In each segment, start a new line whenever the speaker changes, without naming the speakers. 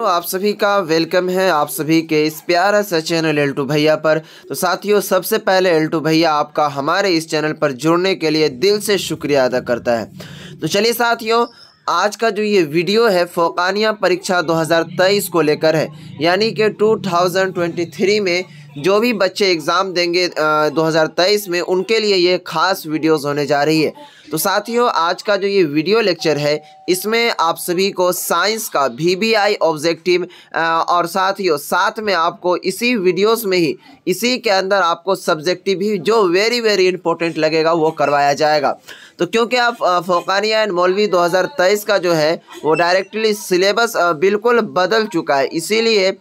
तो आप सभी का वेलकम है आप सभी के इस प्यारा सा चैनल एल्टू भैया पर तो साथियों सबसे पहले एल्टू भैया आपका हमारे इस चैनल पर जुड़ने के लिए दिल से शुक्रिया अदा करता है तो चलिए साथियों आज का जो ये वीडियो है फोकानिया परीक्षा 2023 को लेकर है यानी कि 2023 में जो भी बच्चे एग्ज़ाम देंगे दो में उनके लिए ये खास वीडियोज़ होने जा रही है तो साथियों आज का जो ये वीडियो लेक्चर है इसमें आप सभी को साइंस का वी बी आई ऑब्जेक्टिव और साथियों साथ में आपको इसी वीडियोस में ही इसी के अंदर आपको सब्जेक्टिव भी जो वेरी वेरी इंपॉर्टेंट लगेगा वो करवाया जाएगा तो क्योंकि आप फोकानिया एंड मौलवी 2023 का जो है वो डायरेक्टली सिलेबस बिल्कुल बदल चुका है इसीलिए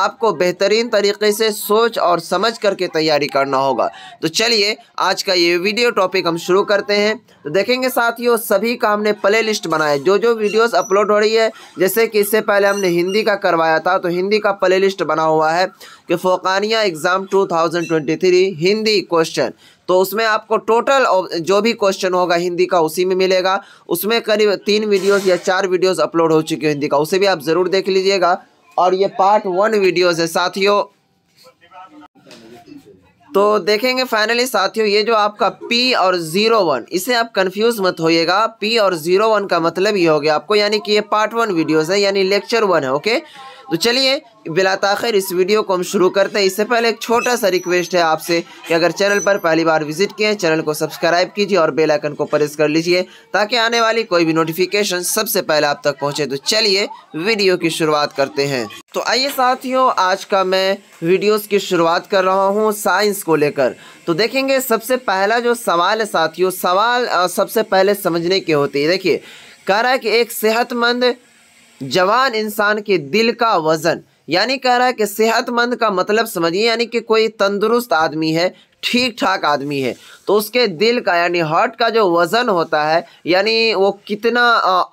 आपको बेहतरीन तरीके से सोच और समझ करके तैयारी करना होगा तो चलिए आज का ये वीडियो टॉपिक हम शुरू करते हैं तो देखेंगे साथियों सभी का हमने प्ले लिस्ट बनाया जो जो वीडियोस अपलोड हो रही है जैसे कि इससे पहले हमने हिंदी का करवाया था तो हिंदी का प्ले लिस्ट बना हुआ है कि फोकानिया एग्ज़ाम 2023 हिंदी क्वेश्चन तो उसमें आपको टोटल जो भी क्वेश्चन होगा हिंदी का उसी में मिलेगा उसमें करीब तीन वीडियोज या चार वीडियोज अपलोड हो चुकी है हिंदी का उसे भी आप ज़रूर देख लीजिएगा और ये पार्ट वन वीडियोज है साथियों तो देखेंगे फाइनली साथियों ये जो आपका P और ज़ीरो वन इसे आप कंफ्यूज मत होइएगा P और ज़ीरो वन का मतलब ये हो गया आपको यानी कि ये पार्ट वन वीडियोज़ है यानी लेक्चर वन है ओके तो चलिए बिलाताखिर इस वीडियो को हम शुरू करते हैं इससे पहले एक छोटा सा रिक्वेस्ट है आपसे कि अगर चैनल पर पहली बार विजिट किए चैनल को सब्सक्राइब कीजिए और बेल आइकन को प्रेस कर लीजिए ताकि आने वाली कोई भी नोटिफिकेशन सबसे पहले आप तक पहुंचे तो चलिए वीडियो की शुरुआत करते हैं तो आइए साथियों आज का मैं वीडियोस की शुरुआत कर रहा हूं साइंस को लेकर तो देखेंगे सबसे पहला जो सवाल है साथियों सवाल सबसे पहले समझने के होते हैं देखिए कह रहा है कि एक सेहतमंद जवान इंसान के दिल का वज़न यानी कह रहा है कि सेहतमंद का मतलब समझिए यानी कि कोई तंदुरुस्त आदमी है ठीक ठाक आदमी है तो उसके दिल का यानी हार्ट का जो वज़न होता है यानी वो कितना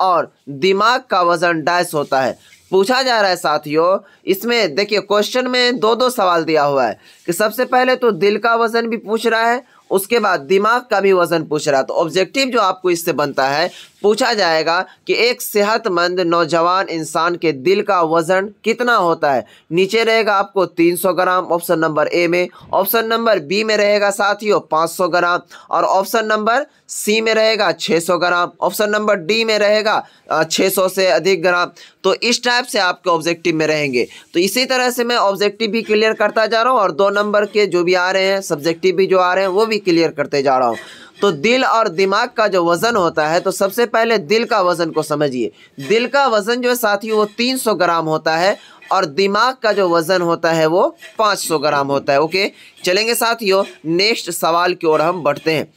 और दिमाग का वज़न डैस होता है पूछा जा रहा है साथियों इसमें देखिए क्वेश्चन में दो दो सवाल दिया हुआ है कि सबसे पहले तो दिल का वज़न भी पूछ रहा है उसके बाद दिमाग का भी वजन पूछ रहा है तो ऑब्जेक्टिव जो आपको इससे बनता है पूछा जाएगा कि एक सेहतमंद नौजवान इंसान के दिल का वज़न कितना होता है नीचे रहेगा आपको 300 ग्राम ऑप्शन नंबर ए में ऑप्शन नंबर बी में रहेगा साथियों 500 ग्राम और ऑप्शन नंबर सी में रहेगा 600 ग्राम ऑप्शन नंबर डी में रहेगा 600 से अधिक ग्राम तो इस टाइप से आपके ऑब्जेक्टिव में रहेंगे तो इसी तरह से मैं ऑब्जेक्टिव भी क्लियर करता जा रहा हूँ और दो नंबर के जो भी आ रहे हैं सब्जेक्टिव भी जो आ रहे हैं वो भी क्लियर करते जा रहा हूँ तो दिल और दिमाग का जो वज़न होता है तो सबसे पहले दिल का वज़न को समझिए दिल का वज़न जो है साथियों वो 300 ग्राम होता है और दिमाग का जो वज़न होता है वो 500 ग्राम होता है ओके चलेंगे साथियों नेक्स्ट सवाल की ओर हम बढ़ते हैं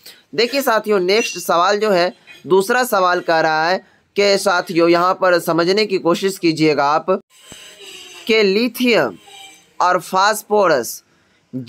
देखिए साथियों नेक्स्ट सवाल जो है दूसरा सवाल कह रहा है कि साथियों यहाँ पर समझने की कोशिश कीजिएगा आप के लिथियम और फास्फोरस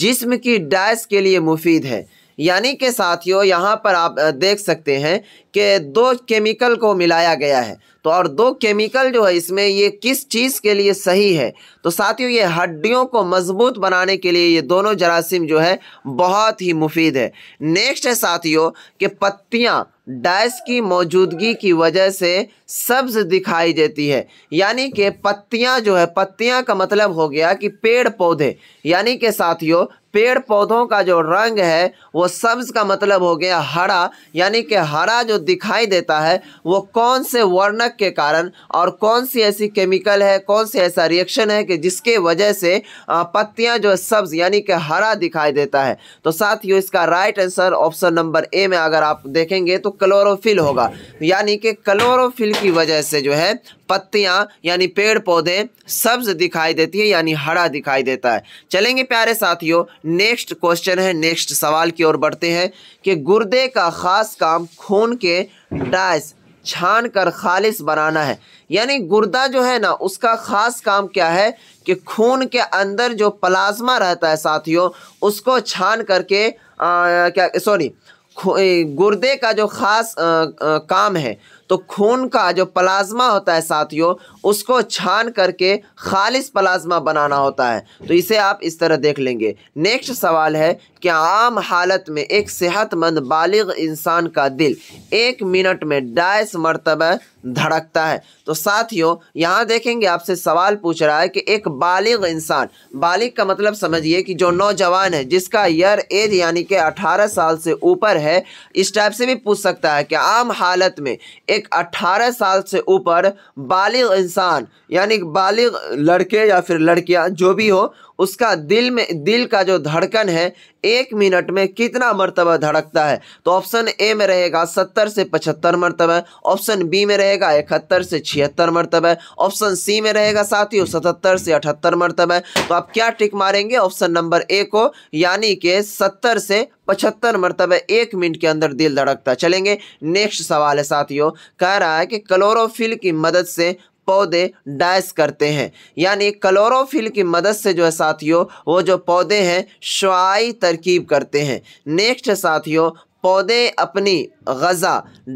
जिस्म की डाइस के लिए मुफीद है यानी कि साथियों यहाँ पर आप देख सकते हैं कि दो केमिकल को मिलाया गया है तो और दो केमिकल जो है इसमें ये किस चीज़ के लिए सही है तो साथियों ये हड्डियों को मजबूत बनाने के लिए ये दोनों जरासीम जो है बहुत ही मुफीद है नेक्स्ट है साथियों कि पत्तियाँ डाइस की मौजूदगी की वजह से सब्ज दिखाई देती है यानी कि पत्तियाँ जो है पत्तियाँ का मतलब हो गया कि पेड़ पौधे यानी कि साथियों पेड़ पौधों का जो रंग है वो सब्ज का मतलब हो गया हरा यानी कि हरा जो दिखाई देता है वो कौन से वर्णक के कारण और कौन सी ऐसी केमिकल है कौन सी ऐसा रिएक्शन है कि जिसके वजह से पत्तियां जो सब्ज यानी कि हरा दिखाई देता है तो साथ ही इसका right answer option number A में अगर आप देखेंगे तो क्लोरोफिल होगा यानी कि क्लोरोफिल की वजह से जो है पत्तियाँ यानी पेड़ पौधे सब्ज दिखाई देती है यानी हरा दिखाई देता है चलेंगे प्यारे साथियों नेक्स्ट क्वेश्चन है नेक्स्ट सवाल की ओर बढ़ते हैं कि गुर्दे का ख़ास काम खून के डाइस छान कर खालिस बनाना है यानी गुर्दा जो है ना उसका ख़ास काम क्या है कि खून के अंदर जो प्लाज्मा रहता है साथियों उसको छान करके आ, क्या सॉरी गुर्दे का जो ख़ास काम है तो खून का जो प्लाज्मा होता है साथियों उसको छान करके खालिस प्लाज्मा बनाना होता है तो इसे आप इस तरह देख लेंगे नेक्स्ट सवाल है कि आम हालत में एक सेहतमंद बालिग इंसान का दिल एक मिनट में डाइस मरतबा धड़कता है तो साथियों यहाँ देखेंगे आपसे सवाल पूछ रहा है कि एक बालिग इंसान बालिग का मतलब समझिए कि जो नौजवान है जिसका ईयर एज यानी कि 18 साल से ऊपर है इस टाइप से भी पूछ सकता है कि आम हालत में एक 18 साल से ऊपर बालिग इंसान यानी बालिग लड़के या फिर लड़कियाँ जो भी हो उसका दिल में दिल का जो धड़कन है एक मिनट में कितना मरतबा धड़कता है तो ऑप्शन ए में रहेगा सत्तर से पचहत्तर मरतबा ऑप्शन बी में रहेगा इकहत्तर से छिहत्तर मरतबा ऑप्शन सी में रहेगा साथियों सतहत्तर से अठहत्तर मरतबा तो आप क्या टिक मारेंगे ऑप्शन नंबर ए को यानी कि सत्तर से पचहत्तर मरतबे एक मिनट के अंदर दिल धड़कता चलेंगे नेक्स्ट सवाल है साथियों कह रहा है कि क्लोरोफिल की मदद से पौधे डाइस करते हैं यानी क्लोरोफिल की मदद से जो है साथियों वो जो पौधे हैं शुआई तरकीब करते हैं नेक्स्ट साथियों पौधे अपनी गज़ा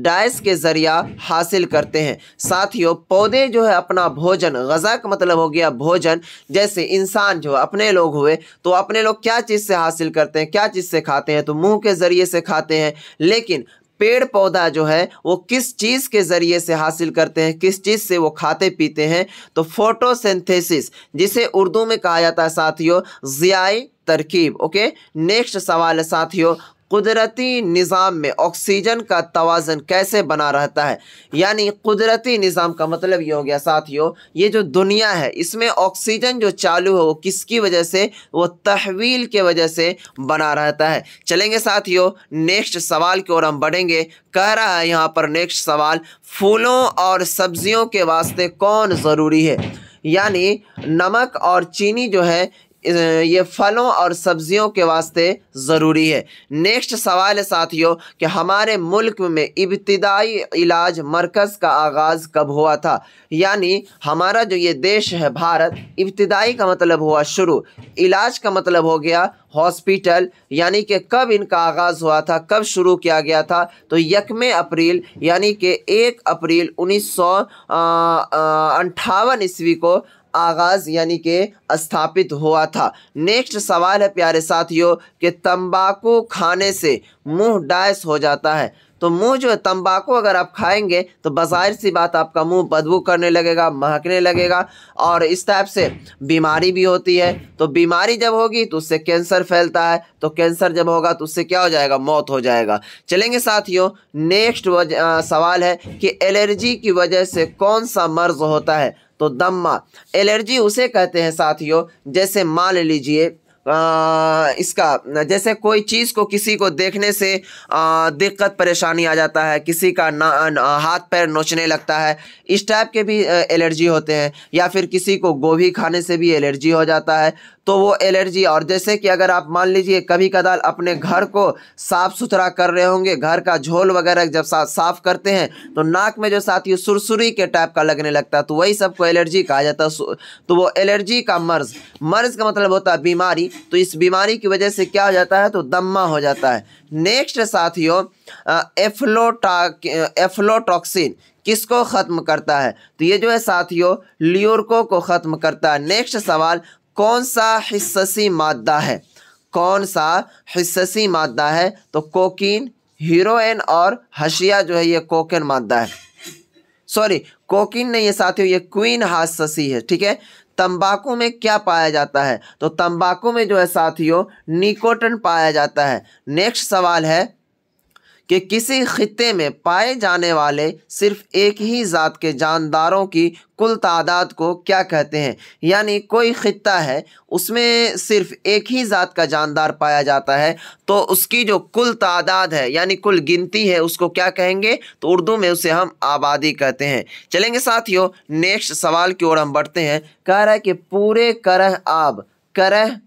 डाइस के ज़रिया हासिल करते हैं साथियों पौधे जो है अपना भोजन गज़ा का मतलब हो गया भोजन जैसे इंसान जो अपने लोग हुए तो अपने लोग क्या चीज़ से हासिल करते हैं क्या चीज़ से खाते हैं तो मुंह के ज़रिए से खाते हैं लेकिन पेड़ पौधा जो है वो किस चीज़ के ज़रिए से हासिल करते हैं किस चीज़ से वो खाते पीते हैं तो फोटोसिंथेसिस जिसे उर्दू में कहा जाता है साथियों ज़ियाई तरकीब ओके नेक्स्ट सवाल है साथियों कुदरती निज़ाम में ऑक्सीजन का तोज़न कैसे बना रहता है यानी कुदरती निज़ाम का मतलब ये हो गया साथियों ये जो दुनिया है इसमें ऑक्सीजन जो चालू है वो किसकी वजह से वो तहवील के वजह से बना रहता है चलेंगे साथियों नेक्स्ट सवाल की ओर हम बढ़ेंगे कह रहा है यहाँ पर नेक्स्ट सवाल फूलों और सब्जियों के वास्ते कौन ज़रूरी है यानी नमक और चीनी जो है ये फलों और सब्जियों के वास्ते ज़रूरी है नेक्स्ट सवाल है साथियों कि हमारे मुल्क में इब्तदाई इलाज मरकज़ का आगाज़ कब हुआ था यानी हमारा जो ये देश है भारत इब्तदाई का मतलब हुआ शुरू इलाज का मतलब हो गया हॉस्पिटल यानी कि कब इनका आगाज़ हुआ था कब शुरू किया गया था तो यकम अप्रैल यानी कि एक अप्रैल उन्नीस सौ ईस्वी को आगाज़ यानी कि स्थापित हुआ था नेक्स्ट सवाल है प्यारे साथियों कि तंबाकू खाने से मुंह डायस हो जाता है तो मुंह जो है तम्बाकू अगर आप खाएंगे तो बाज़ाहिर सी बात आपका मुंह बदबू करने लगेगा महकने लगेगा और इस टाइप से बीमारी भी होती है तो बीमारी जब होगी तो उससे कैंसर फैलता है तो कैंसर जब होगा तो उससे क्या हो जाएगा मौत हो जाएगा चलेंगे साथियों नेक्स्ट सवाल है कि एलर्जी की वजह से कौन सा मर्ज़ होता है तो दम्मा एलर्जी उसे कहते हैं साथियों जैसे मान लीजिए आ, इसका जैसे कोई चीज़ को किसी को देखने से दिक्कत परेशानी आ जाता है किसी का ना, ना हाथ पैर नोचने लगता है इस टाइप के भी एलर्जी होते हैं या फिर किसी को गोभी खाने से भी एलर्जी हो जाता है तो वो एलर्जी और जैसे कि अगर आप मान लीजिए कभी कदार अपने घर को साफ़ सुथरा कर रहे होंगे घर का झोल वगैरह जब सा, साफ करते हैं तो नाक में जो साथी सुरसुरी के टाइप का लगने लगता है तो वही सबको एलर्जी कहा जाता है तो वो एलर्जी का मर्ज़ मर्ज़ का मतलब होता है बीमारी तो इस बीमारी की वजह से क्या हो जाता है तो दम्मा हो जाता है नेक्स्ट साथियों एफ्लोटा एफ्लोटॉक्सिन किसको ख़त्म करता है तो ये जो है साथियों ल्यूरको को ख़त्म करता है नेक्स्ट सवाल कौन सा हिस्सी मादा है कौन सा हिस्सी मादा है तो कोकिन हीरोइन और हशिया जो है ये कोकिन मादा है सॉरी कोकिन नहीं है साथियों ये क्वीन हाससी है ठीक है तंबाकू में क्या पाया जाता है तो तंबाकू में जो है साथियों निकोटन पाया जाता है नेक्स्ट सवाल है कि किसी खत्े में पाए जाने वाले सिर्फ एक ही ज़ात के जानदारों की कुल तादाद को क्या कहते हैं यानी कोई खत्ता है उसमें सिर्फ एक ही ज़ात का जानदार पाया जाता है तो उसकी जो कुल तादाद है यानी कुल गिनती है उसको क्या कहेंगे तो उर्दू में उसे हम आबादी कहते हैं चलेंगे साथियों नेक्स्ट सवाल की ओर हम बढ़ते हैं कह रहा है कि पूरे करह आब करह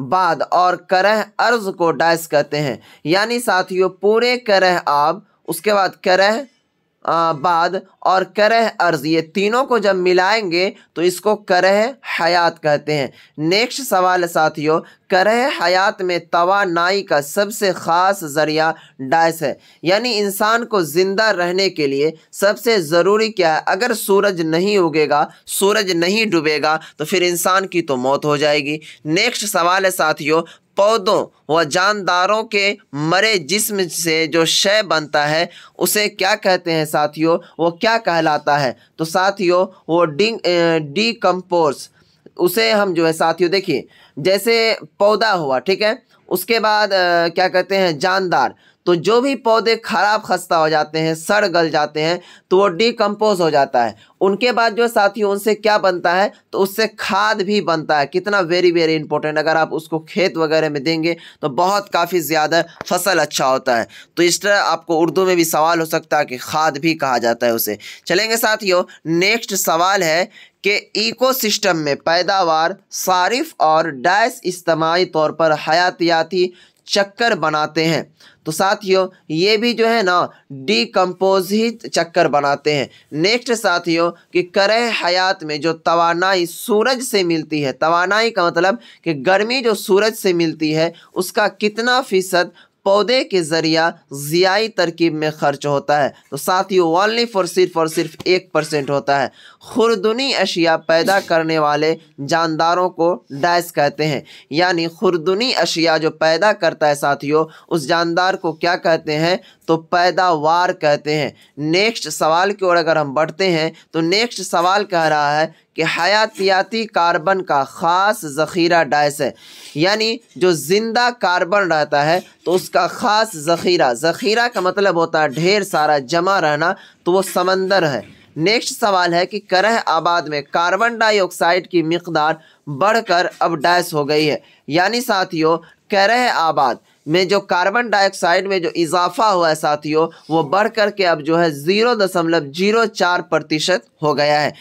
बाद और करह अर्ज को डाइस कहते हैं यानी साथियों पूरे करह आब उसके बाद करह बाद और करह अर्ज ये तीनों को जब मिलाएंगे तो इसको करह हयात कहते हैं नेक्स्ट सवाल साथियों कर हयात में तोानाई का सबसे ख़ास ज़रिया डाइस है यानी इंसान को ज़िंदा रहने के लिए सबसे ज़रूरी क्या है अगर सूरज नहीं उगेगा सूरज नहीं डूबेगा तो फिर इंसान की तो मौत हो जाएगी नेक्स्ट सवाल है साथियों पौधों व जानदारों के मरे जिस्म से जो शय बनता है उसे क्या कहते हैं साथियों वो क्या कहलाता है तो साथियों वो डिंग डिकम्पोज उसे हम जो है साथियों देखिए जैसे पौधा हुआ ठीक है उसके बाद आ, क्या कहते हैं जानदार तो जो भी पौधे खराब खस्ता हो जाते हैं सड़ गल जाते हैं तो वो डिकम्पोज हो जाता है उनके बाद जो साथियों उनसे क्या बनता है तो उससे खाद भी बनता है कितना वेरी वेरी इंपॉर्टेंट अगर आप उसको खेत वगैरह में देंगे तो बहुत काफ़ी ज़्यादा फसल अच्छा होता है तो इस तरह आपको उर्दू में भी सवाल हो सकता है कि खाद भी कहा जाता है उसे चलेंगे साथियों नेक्स्ट सवाल है कि इकोसिस्टम में पैदावार सारिफ और डैश इज्तमाही तौर पर हयातियाती चक्कर बनाते हैं तो साथियों ये भी जो है ना डिकम्पोज ही चक्कर बनाते हैं नेक्स्ट साथियों कि करह हयात में जो तवानाई सूरज से मिलती है तवानाई का मतलब कि गर्मी जो सूरज से मिलती है उसका कितना फ़ीसद पौधे के ज़रिया ज़ियाई तरकीब में खर्च होता है तो साथियों ओनली फॉर सिर्फ और सिर्फ एक परसेंट होता है खुरदनी अशिया पैदा करने वाले जानदारों को डैस कहते हैं यानी खुरदनी अशिया जो पैदा करता है साथियों उस जानदार को क्या कहते हैं तो पैदावार कहते हैं नेक्स्ट सवाल की ओर अगर हम बढ़ते हैं तो नेक्स्ट सवाल कह रहा है कि हयातियाती कार्बन का ख़ास ज़ख़ीरा डाइस है यानी जो ज़िंदा कार्बन रहता है तो उसका ख़ास ज़ख़ीरा ज़ख़ीरा का मतलब होता है ढेर सारा जमा रहना तो वो समंदर है नेक्स्ट सवाल है कि करह आबाद में कार्बन डाइऑक्साइड की मकदार बढ़कर अब डैस हो गई है यानी साथियों करह आबाद में जो कार्बन डाइऑक्साइड में जो इजाफा हुआ है साथियों वो बढ़ कर के अब जो है ज़ीरो दशमलव जीरो चार प्रतिशत हो गया है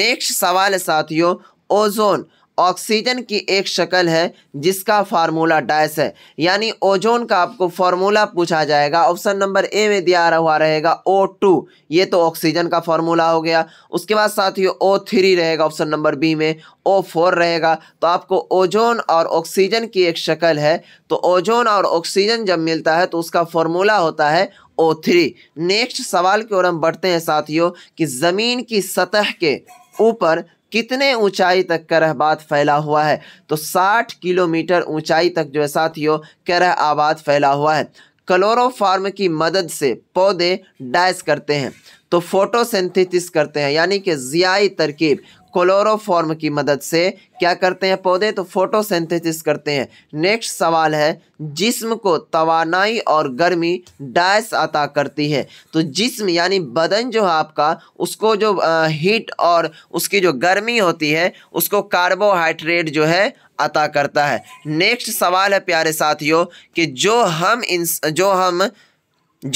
नेक्स्ट सवाल है साथियों ओजोन ऑक्सीजन की एक शक्ल है जिसका फार्मूला डैश है यानी ओजोन का आपको फार्मूला पूछा जाएगा ऑप्शन नंबर ए में दिया हुआ रहेगा ओ टू ये तो ऑक्सीजन का फार्मूला हो गया उसके बाद साथियों ओ थ्री रहेगा ऑप्शन नंबर बी में ओ फोर रहेगा तो आपको ओजोन और ऑक्सीजन की एक शक्ल है तो ओजोन और ऑक्सीजन जब मिलता है तो उसका फार्मूला होता है ओ थ्री नेक्स्ट सवाल की ओर हम बढ़ते हैं साथियों कि ज़मीन की सतह के ऊपर कितने ऊंचाई तक करह आबाद फैला हुआ है तो 60 किलोमीटर ऊंचाई तक जो है साथियों करह आबाद फैला हुआ है क्लोरोफार्म की मदद से पौधे डैस करते हैं तो फोटोसिंथेसिस करते हैं यानी कि ज़ियाई तरकीब क्लोरोफॉर्म की मदद से क्या करते हैं पौधे तो फोटोसिंथेसिस करते हैं नेक्स्ट सवाल है जिस्म को तवानाई और गर्मी डैश अता करती है तो जिस्म यानी बदन जो है आपका उसको जो हीट और उसकी जो गर्मी होती है उसको कार्बोहाइड्रेट जो है अता करता है नेक्स्ट सवाल है प्यारे साथियों कि जो हम इन जो हम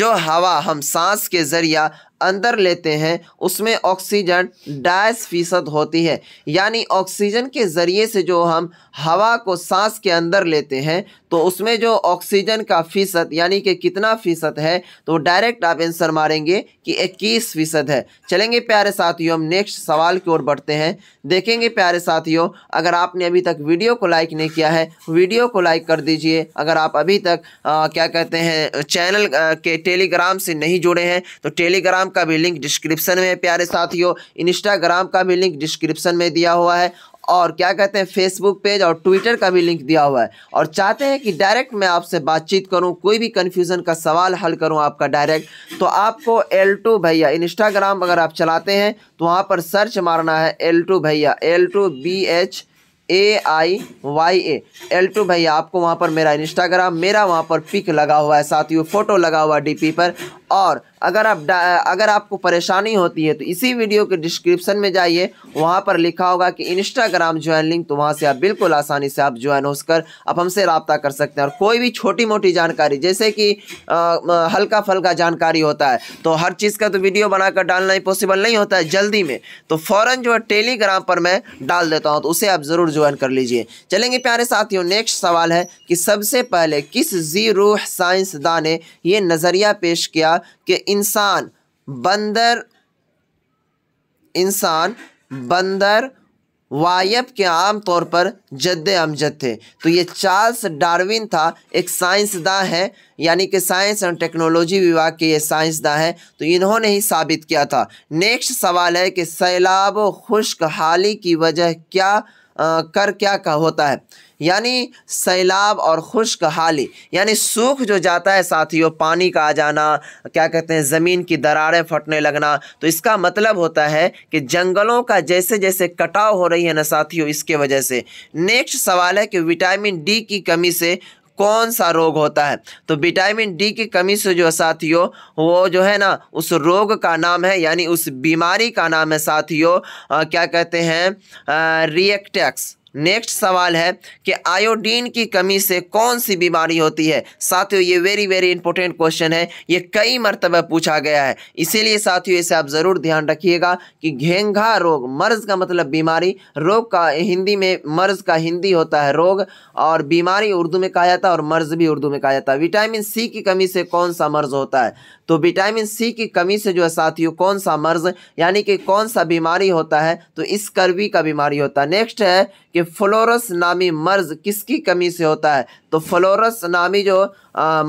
जो हवा हम सांस के ज़रिया अंदर लेते हैं उसमें ऑक्सीजन डाइस फीसद होती है यानी ऑक्सीजन के ज़रिए से जो हम हवा को सांस के अंदर लेते हैं तो उसमें जो ऑक्सीजन का फ़ीसद यानी कि कितना फ़ीसद है तो डायरेक्ट आप आंसर मारेंगे कि इक्कीस फ़ीसद है चलेंगे प्यारे साथियों हम नेक्स्ट सवाल की ओर बढ़ते हैं देखेंगे प्यारे साथियों अगर आपने अभी तक वीडियो को लाइक नहीं किया है वीडियो को लाइक कर दीजिए अगर आप अभी तक आ, क्या कहते हैं चैनल आ, के टेलीग्राम से नहीं जुड़े हैं तो टेलीग्राम का भी लिंक डिस्क्रिप्शन में है प्यारे साथियों इंस्टाग्राम का भी लिंक डिस्क्रिप्शन में दिया हुआ है और क्या कहते हैं फेसबुक पेज और ट्विटर का भी लिंक दिया हुआ है और चाहते हैं कि डायरेक्ट मैं आपसे बातचीत करूं कोई भी कन्फ्यूज़न का सवाल हल करूं आपका डायरेक्ट तो आपको एल टू भैया इंस्टाग्राम अगर आप चलाते हैं तो वहां पर सर्च मारना है एल टू भैया L two B H A I Y A L two भैया आपको वहाँ पर मेरा इंस्टाग्राम मेरा वहाँ पर पिक लगा हुआ है साथियों फ़ोटो लगा हुआ डी पर और अगर आप अगर आपको परेशानी होती है तो इसी वीडियो के डिस्क्रिप्शन में जाइए वहाँ पर लिखा होगा कि इंस्टाग्राम ज्वाइन लिंक तो वहाँ से आप बिल्कुल आसानी से आप ज्वाइन होकर आप हमसे रबता कर सकते हैं और कोई भी छोटी मोटी जानकारी जैसे कि हल्का फल्का जानकारी होता है तो हर चीज़ का तो वीडियो बनाकर डालना ही पॉसिबल नहीं होता है जल्दी में तो फ़ौर जो है टेलीग्राम पर मैं डाल देता हूँ तो उसे आप ज़रूर ज्वाइन कर लीजिए चलेंगे प्यारे साथियों नेक्स्ट सवाल है कि सबसे पहले किस जी रूह साइंसदान ने यह नज़रिया पेश किया कि इंसान बंदर इंसान बंदर वायब के आम तौर पर जद अमजद थे तो ये चार्ल्स डार्विन था एक साइंसदां है यानी कि साइंस एंड टेक्नोलॉजी विभाग के ये साइंसदां हैं तो इन्होंने ही साबित किया था नेक्स्ट सवाल है कि सैलाब खुश्क हाली की वजह क्या आ, कर क्या का होता है यानी सैलाब और खुश्क हाली यानी सूख जो जाता है साथियों पानी का आ जाना क्या कहते हैं ज़मीन की दरारें फटने लगना तो इसका मतलब होता है कि जंगलों का जैसे जैसे कटाव हो रही है ना साथियों इसके वजह से नेक्स्ट सवाल है कि विटामिन डी की कमी से कौन सा रोग होता है तो विटामिन डी की कमी से जो साथियों वो जो है ना उस रोग का नाम है यानी उस बीमारी का नाम है साथियों क्या कहते हैं रिएक्टैक्स नेक्स्ट सवाल है कि आयोडीन की कमी से कौन सी बीमारी होती है साथियों ये वेरी वेरी इंपॉर्टेंट क्वेश्चन है ये कई मरतबा पूछा गया है इसीलिए साथियों इसे आप ज़रूर ध्यान रखिएगा कि घेंघा रोग मर्ज़ का मतलब बीमारी रोग का हिंदी में मर्ज़ का हिंदी होता है रोग और बीमारी उर्दू में कहा जाता है और मर्ज़ भी उर्दू में कहा जाता है विटामिन सी की कमी से कौन सा मर्ज़ होता है तो विटामिन सी की कमी से जो है साथियों कौन सा मर्ज़ यानी कि कौन सा बीमारी होता है तो इस कर्वी का बीमारी होता है नेक्स्ट है कि फ्लोरस नामी मर्ज किसकी कमी से होता है तो फ्लोरस नामी जो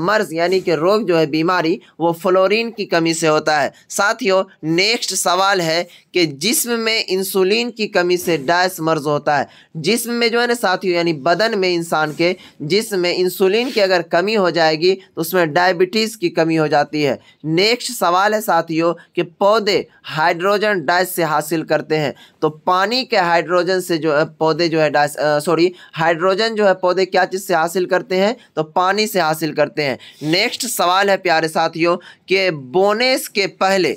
मर्ज़ यानी कि रोग जो है बीमारी वो फ्लोरीन की कमी से होता है साथियों नेक्स्ट सवाल है कि जिस्म में इंसुलिन की कमी से डायस मर्ज़ होता है जिस्म में जो है ना साथियों यानी बदन में इंसान के जिस्म में इंसुलिन की अगर कमी हो जाएगी तो उसमें डायबिटीज़ की कमी हो जाती है नेक्स्ट सवाल है साथियों कि पौधे हाइड्रोजन डाइस से हासिल करते हैं तो पानी के हाइड्रोजन से जो है पौधे जो है डाइस सॉरी हाइड्रोजन जो है पौधे क्या चीज़ से हासिल करते हैं तो पानी से हासिल करते हैं नेक्स्ट सवाल है प्यारे साथियों के बोनेस के पहले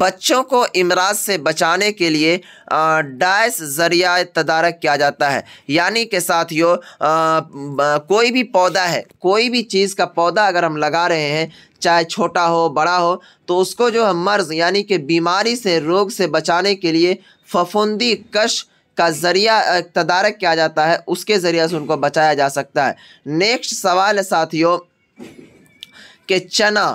बच्चों को इमराज से बचाने के लिए डायस ज़रिया तदारक किया जाता है यानी के साथियों कोई भी पौधा है कोई भी चीज़ का पौधा अगर हम लगा रहे हैं चाहे छोटा हो बड़ा हो तो उसको जो है मर्ज़ यानी कि बीमारी से रोग से बचाने के लिए फफूंदी कश का ज़रिया तदारक किया जाता है उसके ज़रिए से उनको बचाया जा सकता है नेक्स्ट सवाल है साथियों के चना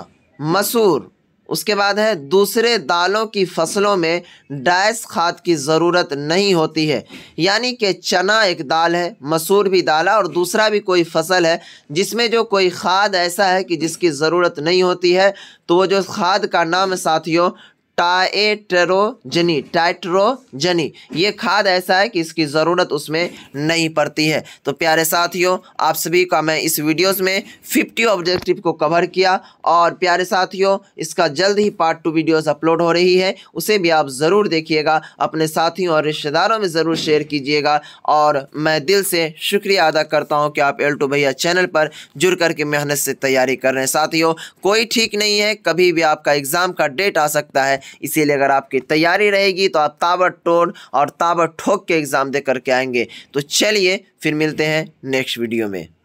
मसूर उसके बाद है दूसरे दालों की फसलों में डाइस खाद की ज़रूरत नहीं होती है यानी कि चना एक दाल है मसूर भी दाल है और दूसरा भी कोई फसल है जिसमें जो कोई खाद ऐसा है कि जिसकी ज़रूरत नहीं होती है तो वो जो खाद का नाम साथियों टाइट्रोजनी टाइट्रोजनी ये खाद ऐसा है कि इसकी ज़रूरत उसमें नहीं पड़ती है तो प्यारे साथियों आप सभी का मैं इस वीडियोस में 50 ऑब्जेक्टिव को कवर किया और प्यारे साथियों इसका जल्द ही पार्ट टू वीडियोस अपलोड हो रही है उसे भी आप ज़रूर देखिएगा अपने साथियों और रिश्तेदारों में ज़रूर शेयर कीजिएगा और मैं दिल से शुक्रिया अदा करता हूँ कि आप एल टू भैया चैनल पर जुड़ करके मेहनत से तैयारी कर रहे हैं साथियों कोई ठीक नहीं है कभी भी आपका एग्ज़ाम का डेट आ सकता है इसीलिए अगर आपकी तैयारी रहेगी तो आप ताबत टोड़ और ताबत ठोक के एग्ज़ाम दे करके आएंगे तो चलिए फिर मिलते हैं नेक्स्ट वीडियो में